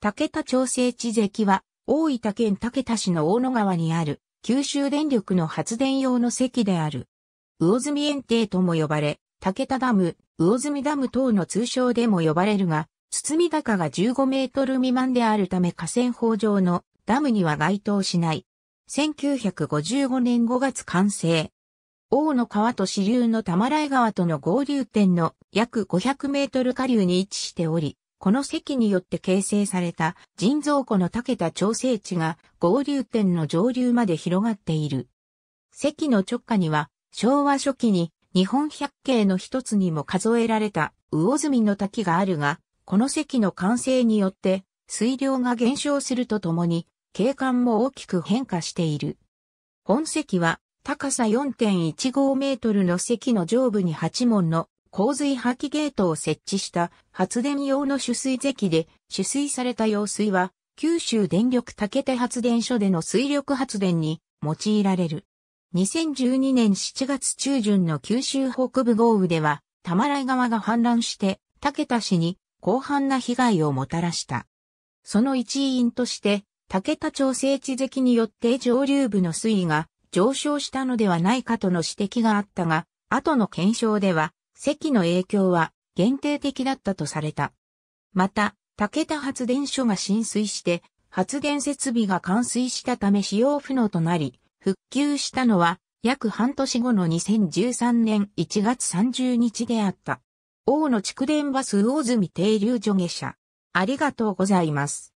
竹田調整地関は、大分県竹田市の大野川にある、九州電力の発電用の堰である。魚住園邸とも呼ばれ、竹田ダム、魚住ダム等の通称でも呼ばれるが、堤高が15メートル未満であるため河川法上のダムには該当しない。1955年5月完成。大野川と支流の玉来川との合流点の約500メートル下流に位置しており、この堰によって形成された人造湖の竹田調整地が合流点の上流まで広がっている。堰の直下には昭和初期に日本百景の一つにも数えられた魚住の滝があるが、この堰の完成によって水量が減少するとともに景観も大きく変化している。本堰は高さ4.15メートルの堰の上部に八門の洪水破棄ゲートを設置した発電用の取水堰で取水された用水は九州電力竹手発電所での水力発電に用いられる。2012年7月中旬の九州北部豪雨では、玉来川が氾濫して竹田市に広範な被害をもたらした。その一因として、竹田町整地堰によって上流部の水位が上昇したのではないかとの指摘があったが、後の検証では、石の影響は限定的だったとされた。また、武田発電所が浸水して発電設備が冠水したため使用不能となり、復旧したのは約半年後の2013年1月30日であった。大野蓄電バス大住停留所下車。ありがとうございます。